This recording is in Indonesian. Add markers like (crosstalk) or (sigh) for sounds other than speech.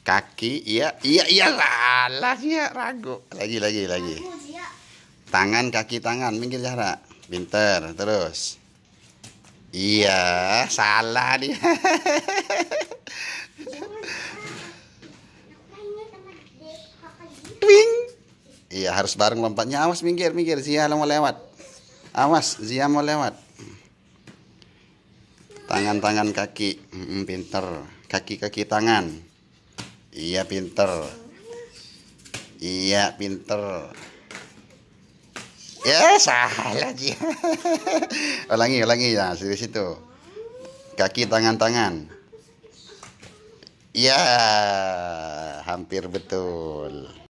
kaki iya iya iya salah ya ragu lagi lagi lagi tangan kaki tangan minggir jarak pinter terus iya salah dia (laughs) twing iya harus bareng lompatnya awas minggir minggir Zia mau lewat awas Zia mau lewat tangan tangan kaki pinter kaki kaki tangan Iya pinter. Iya pinter. Ya salah lagi, (laughs) ulangi ulangi ya dari situ. Kaki tangan tangan. Ya hampir betul.